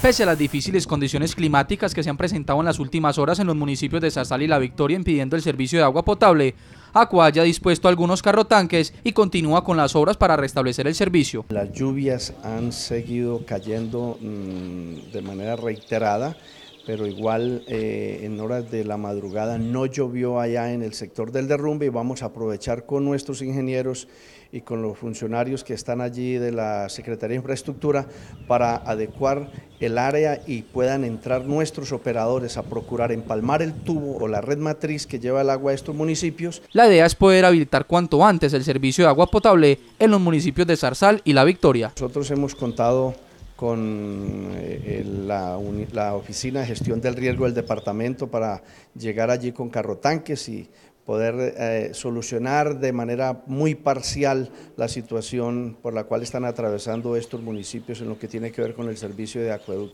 Pese a las difíciles condiciones climáticas que se han presentado en las últimas horas en los municipios de Sazal y La Victoria impidiendo el servicio de agua potable, ACUA ya ha dispuesto algunos carrotanques y continúa con las obras para restablecer el servicio. Las lluvias han seguido cayendo mm, de manera reiterada, pero igual eh, en horas de la madrugada no llovió allá en el sector del derrumbe y vamos a aprovechar con nuestros ingenieros y con los funcionarios que están allí de la Secretaría de Infraestructura para adecuar el área y puedan entrar nuestros operadores a procurar empalmar el tubo o la red matriz que lleva el agua a estos municipios. La idea es poder habilitar cuanto antes el servicio de agua potable en los municipios de Zarzal y La Victoria. Nosotros hemos contado con eh, la, Oficina de Gestión del Riesgo del Departamento para llegar allí con tanques y poder eh, solucionar de manera muy parcial la situación por la cual están atravesando estos municipios en lo que tiene que ver con el servicio de acueducto.